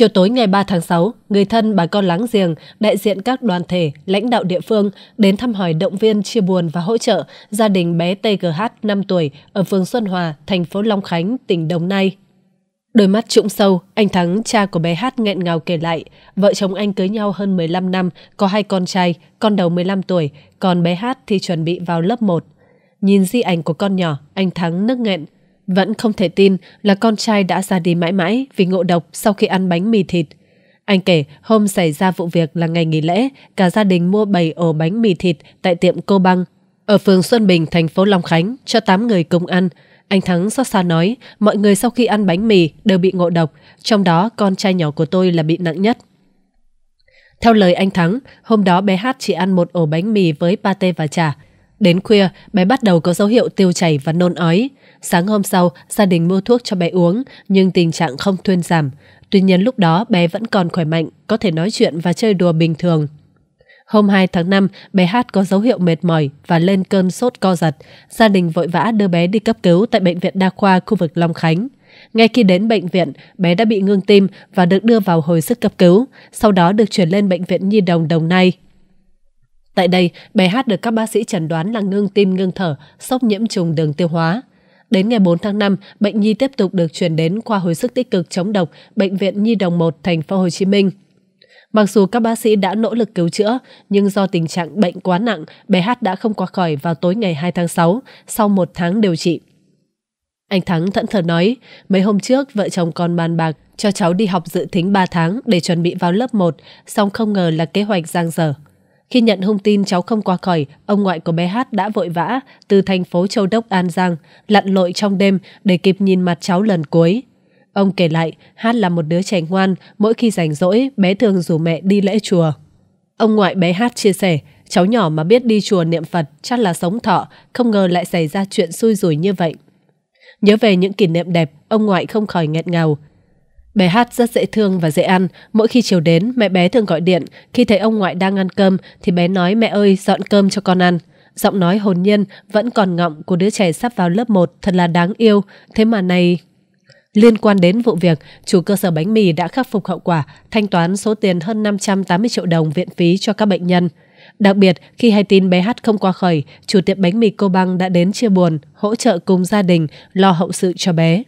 Chiều tối ngày 3 tháng 6, người thân bà con láng giềng, đại diện các đoàn thể, lãnh đạo địa phương đến thăm hỏi động viên chia buồn và hỗ trợ gia đình bé TGH 5 tuổi ở phường Xuân Hòa, thành phố Long Khánh, tỉnh Đồng Nai. Đôi mắt trũng sâu, anh Thắng, cha của bé Hát nghẹn ngào kể lại, vợ chồng anh cưới nhau hơn 15 năm, có hai con trai, con đầu 15 tuổi, còn bé Hát thì chuẩn bị vào lớp 1. Nhìn di ảnh của con nhỏ, anh Thắng nức nghẹn, vẫn không thể tin là con trai đã ra đi mãi mãi vì ngộ độc sau khi ăn bánh mì thịt. Anh kể hôm xảy ra vụ việc là ngày nghỉ lễ, cả gia đình mua 7 ổ bánh mì thịt tại tiệm Cô Băng ở phường Xuân Bình, thành phố Long Khánh cho 8 người cùng ăn. Anh Thắng xót xa nói mọi người sau khi ăn bánh mì đều bị ngộ độc, trong đó con trai nhỏ của tôi là bị nặng nhất. Theo lời anh Thắng, hôm đó bé Hát chỉ ăn một ổ bánh mì với pate và trà. Đến khuya, bé bắt đầu có dấu hiệu tiêu chảy và nôn ói. Sáng hôm sau, gia đình mua thuốc cho bé uống, nhưng tình trạng không thuyên giảm. Tuy nhiên lúc đó bé vẫn còn khỏe mạnh, có thể nói chuyện và chơi đùa bình thường. Hôm 2 tháng 5, bé Hát có dấu hiệu mệt mỏi và lên cơn sốt co giật. Gia đình vội vã đưa bé đi cấp cứu tại Bệnh viện Đa khoa khu vực Long Khánh. Ngay khi đến bệnh viện, bé đã bị ngưng tim và được đưa vào hồi sức cấp cứu, sau đó được chuyển lên Bệnh viện Nhi Đồng Đồng Nai. Tại đây, bé Hát được các bác sĩ chẩn đoán là ngưng tim ngưng thở, sốc nhiễm trùng đường tiêu hóa. Đến ngày 4 tháng 5, bệnh nhi tiếp tục được chuyển đến khoa hồi sức tích cực chống độc Bệnh viện Nhi đồng 1 thành phố Hồ Chí Minh. Mặc dù các bác sĩ đã nỗ lực cứu chữa, nhưng do tình trạng bệnh quá nặng, bé Hát đã không qua khỏi vào tối ngày 2 tháng 6, sau một tháng điều trị. Anh Thắng thẫn thờ nói, mấy hôm trước vợ chồng còn bàn bạc cho cháu đi học dự thính 3 tháng để chuẩn bị vào lớp 1, song không ngờ là kế hoạch giang dở. Khi nhận thông tin cháu không qua khỏi, ông ngoại của bé Hát đã vội vã từ thành phố Châu Đốc An Giang lặn lội trong đêm để kịp nhìn mặt cháu lần cuối. Ông kể lại, Hát là một đứa trẻ ngoan, mỗi khi rảnh rỗi, bé thường rủ mẹ đi lễ chùa. Ông ngoại bé Hát chia sẻ, cháu nhỏ mà biết đi chùa niệm Phật chắc là sống thọ, không ngờ lại xảy ra chuyện xui rủi như vậy. Nhớ về những kỷ niệm đẹp, ông ngoại không khỏi nghẹn ngào, Bé Hát rất dễ thương và dễ ăn. Mỗi khi chiều đến, mẹ bé thường gọi điện. Khi thấy ông ngoại đang ăn cơm, thì bé nói mẹ ơi, dọn cơm cho con ăn. Giọng nói hồn nhiên, vẫn còn ngọng của đứa trẻ sắp vào lớp 1 thật là đáng yêu. Thế mà này... Liên quan đến vụ việc, chủ cơ sở bánh mì đã khắc phục hậu quả, thanh toán số tiền hơn 580 triệu đồng viện phí cho các bệnh nhân. Đặc biệt, khi hay tin bé Hát không qua khỏi, chủ tiệm bánh mì cô băng đã đến chia buồn, hỗ trợ cùng gia đình, lo hậu sự cho bé.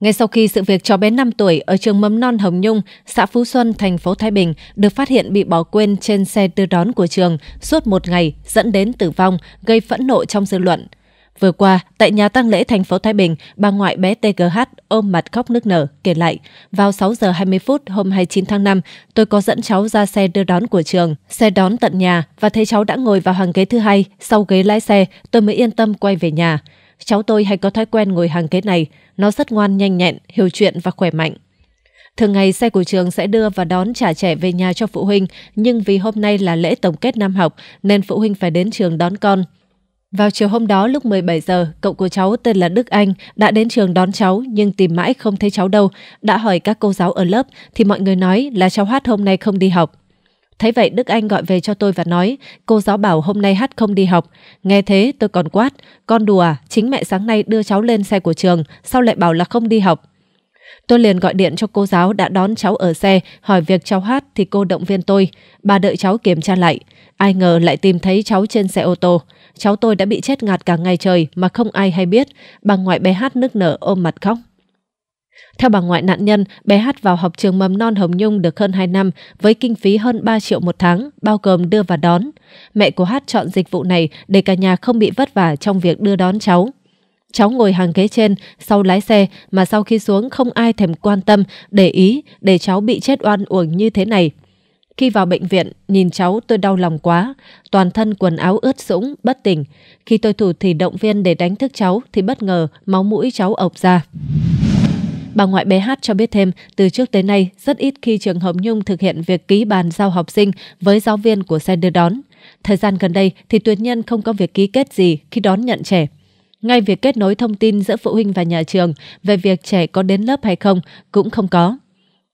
Ngay sau khi sự việc cháu bé 5 tuổi ở trường mầm non Hồng Nhung, xã Phú Xuân, thành phố Thái Bình được phát hiện bị bỏ quên trên xe đưa đón của trường suốt một ngày dẫn đến tử vong, gây phẫn nộ trong dư luận. Vừa qua, tại nhà tang lễ thành phố Thái Bình, bà ngoại bé TGH ôm mặt khóc nước nở, kể lại, vào 6 giờ 20 phút hôm 29 tháng 5, tôi có dẫn cháu ra xe đưa đón của trường, xe đón tận nhà và thấy cháu đã ngồi vào hàng ghế thứ hai, sau ghế lái xe, tôi mới yên tâm quay về nhà. Cháu tôi hay có thói quen ngồi hàng ghế này, nó rất ngoan nhanh nhẹn, hiểu chuyện và khỏe mạnh. Thường ngày xe của trường sẽ đưa và đón trả trẻ về nhà cho phụ huynh, nhưng vì hôm nay là lễ tổng kết năm học nên phụ huynh phải đến trường đón con. Vào chiều hôm đó lúc 17 giờ, cậu của cháu tên là Đức Anh đã đến trường đón cháu nhưng tìm mãi không thấy cháu đâu. Đã hỏi các cô giáo ở lớp thì mọi người nói là cháu Hát hôm nay không đi học. Thấy vậy Đức Anh gọi về cho tôi và nói cô giáo bảo hôm nay hát không đi học. Nghe thế tôi còn quát, con đùa, chính mẹ sáng nay đưa cháu lên xe của trường, sao lại bảo là không đi học. Tôi liền gọi điện cho cô giáo đã đón cháu ở xe, hỏi việc cháu hát thì cô động viên tôi. Bà đợi cháu kiểm tra lại. Ai ngờ lại tìm thấy cháu trên xe ô tô. Cháu tôi đã bị chết ngạt cả ngày trời mà không ai hay biết. Bà ngoại bé hát nức nở ôm mặt khóc. Theo bà ngoại nạn nhân, bé Hát vào học trường mầm non Hồng Nhung được hơn 2 năm với kinh phí hơn 3 triệu một tháng, bao gồm đưa và đón. Mẹ của Hát chọn dịch vụ này để cả nhà không bị vất vả trong việc đưa đón cháu. Cháu ngồi hàng ghế trên, sau lái xe mà sau khi xuống không ai thèm quan tâm, để ý để cháu bị chết oan uổng như thế này. Khi vào bệnh viện, nhìn cháu tôi đau lòng quá, toàn thân quần áo ướt sũng, bất tỉnh. Khi tôi thủ thì động viên để đánh thức cháu thì bất ngờ máu mũi cháu ộc ra. Bà ngoại bé Hát cho biết thêm, từ trước tới nay, rất ít khi trường Hồng Nhung thực hiện việc ký bàn giao học sinh với giáo viên của xe đưa đón. Thời gian gần đây thì tuyệt nhân không có việc ký kết gì khi đón nhận trẻ. Ngay việc kết nối thông tin giữa phụ huynh và nhà trường về việc trẻ có đến lớp hay không cũng không có.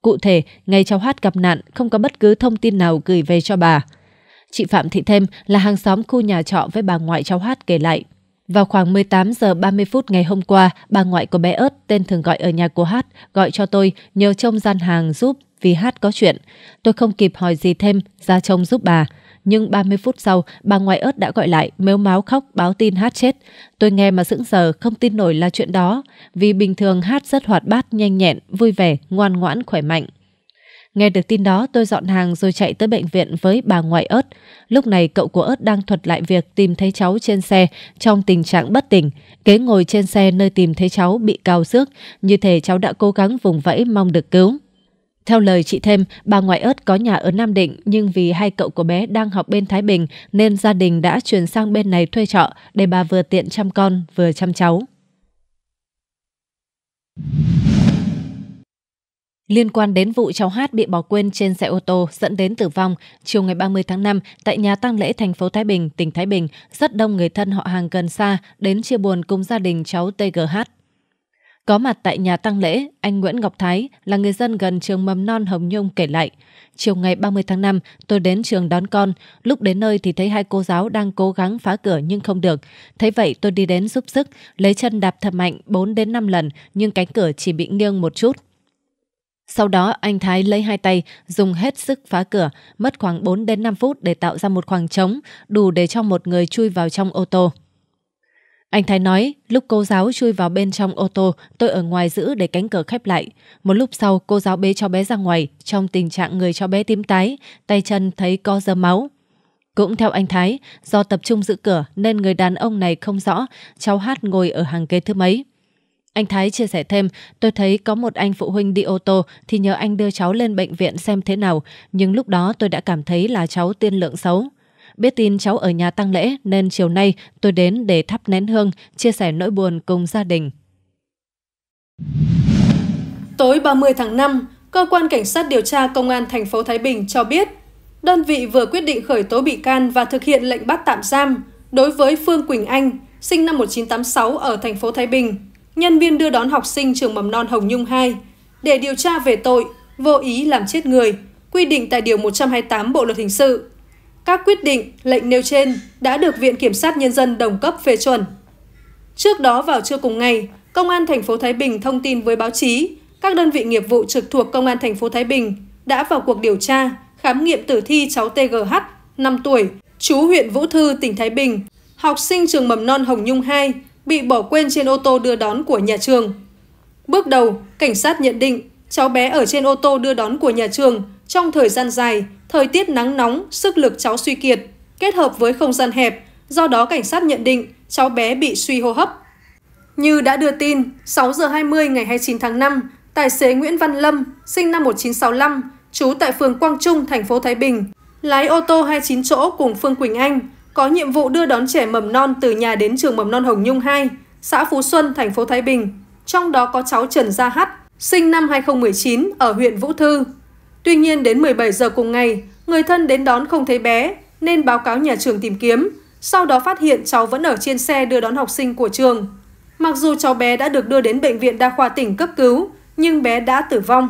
Cụ thể, ngay cháu Hát gặp nạn không có bất cứ thông tin nào gửi về cho bà. Chị Phạm Thị Thêm là hàng xóm khu nhà trọ với bà ngoại cháu Hát kể lại. Vào khoảng 18 giờ 30 phút ngày hôm qua, bà ngoại của bé ớt tên thường gọi ở nhà của Hát gọi cho tôi nhờ trông gian hàng giúp vì Hát có chuyện. Tôi không kịp hỏi gì thêm, ra trông giúp bà. Nhưng 30 phút sau, bà ngoại ớt đã gọi lại, mếu máu khóc báo tin Hát chết. Tôi nghe mà sững sờ, không tin nổi là chuyện đó. Vì bình thường Hát rất hoạt bát, nhanh nhẹn, vui vẻ, ngoan ngoãn, khỏe mạnh. Nghe được tin đó tôi dọn hàng rồi chạy tới bệnh viện với bà ngoại ớt. Lúc này cậu của ớt đang thuật lại việc tìm thấy cháu trên xe trong tình trạng bất tỉnh. Kế ngồi trên xe nơi tìm thấy cháu bị cao xước, như thể cháu đã cố gắng vùng vẫy mong được cứu. Theo lời chị thêm, bà ngoại ớt có nhà ở Nam Định nhưng vì hai cậu của bé đang học bên Thái Bình nên gia đình đã chuyển sang bên này thuê trọ để bà vừa tiện chăm con vừa chăm cháu. Liên quan đến vụ cháu Hát bị bỏ quên trên xe ô tô dẫn đến tử vong, chiều ngày 30 tháng 5 tại nhà tang lễ thành phố Thái Bình, tỉnh Thái Bình, rất đông người thân họ hàng gần xa đến chia buồn cùng gia đình cháu TGH. Có mặt tại nhà tang lễ, anh Nguyễn Ngọc Thái là người dân gần trường mầm non Hồng Nhung kể lại. Chiều ngày 30 tháng 5, tôi đến trường đón con. Lúc đến nơi thì thấy hai cô giáo đang cố gắng phá cửa nhưng không được. Thấy vậy tôi đi đến giúp sức, lấy chân đạp thật mạnh 4 đến 5 lần nhưng cánh cửa chỉ bị nghiêng một chút. Sau đó anh Thái lấy hai tay dùng hết sức phá cửa, mất khoảng 4 đến 5 phút để tạo ra một khoảng trống đủ để cho một người chui vào trong ô tô. Anh Thái nói, lúc cô giáo chui vào bên trong ô tô, tôi ở ngoài giữ để cánh cửa khép lại. Một lúc sau, cô giáo bế cho bé ra ngoài, trong tình trạng người cho bé tím tái, tay chân thấy có dơ máu. Cũng theo anh Thái, do tập trung giữ cửa nên người đàn ông này không rõ cháu Hát ngồi ở hàng ghế thứ mấy. Anh Thái chia sẻ thêm, tôi thấy có một anh phụ huynh đi ô tô thì nhờ anh đưa cháu lên bệnh viện xem thế nào, nhưng lúc đó tôi đã cảm thấy là cháu tiên lượng xấu. Biết tin cháu ở nhà tăng lễ nên chiều nay tôi đến để thắp nén hương, chia sẻ nỗi buồn cùng gia đình. Tối 30 tháng 5, cơ quan cảnh sát điều tra công an thành phố Thái Bình cho biết, đơn vị vừa quyết định khởi tố bị can và thực hiện lệnh bắt tạm giam đối với Phương Quỳnh Anh, sinh năm 1986 ở thành phố Thái Bình nhân viên đưa đón học sinh trường mầm non Hồng Nhung 2 để điều tra về tội vô ý làm chết người, quy định tại Điều 128 Bộ Luật Hình sự. Các quyết định, lệnh nêu trên đã được Viện Kiểm sát Nhân dân đồng cấp phê chuẩn. Trước đó vào trưa cùng ngày, Công an thành phố Thái Bình thông tin với báo chí, các đơn vị nghiệp vụ trực thuộc Công an thành phố Thái Bình đã vào cuộc điều tra, khám nghiệm tử thi cháu TGH, 5 tuổi, chú huyện Vũ Thư, tỉnh Thái Bình, học sinh trường mầm non Hồng Nhung 2, bị bỏ quên trên ô tô đưa đón của nhà trường. Bước đầu, cảnh sát nhận định cháu bé ở trên ô tô đưa đón của nhà trường trong thời gian dài, thời tiết nắng nóng, sức lực cháu suy kiệt, kết hợp với không gian hẹp, do đó cảnh sát nhận định cháu bé bị suy hô hấp. Như đã đưa tin, 6 giờ 20 ngày 29 tháng 5, tài xế Nguyễn Văn Lâm, sinh năm 1965, trú tại phường Quang Trung, thành phố Thái Bình, lái ô tô 29 chỗ cùng Phương Quỳnh Anh, có nhiệm vụ đưa đón trẻ mầm non từ nhà đến trường mầm non Hồng Nhung 2, xã Phú Xuân, thành phố Thái Bình, trong đó có cháu Trần Gia Hát, sinh năm 2019 ở huyện Vũ Thư. Tuy nhiên đến 17 giờ cùng ngày, người thân đến đón không thấy bé nên báo cáo nhà trường tìm kiếm, sau đó phát hiện cháu vẫn ở trên xe đưa đón học sinh của trường. Mặc dù cháu bé đã được đưa đến bệnh viện đa khoa tỉnh cấp cứu, nhưng bé đã tử vong.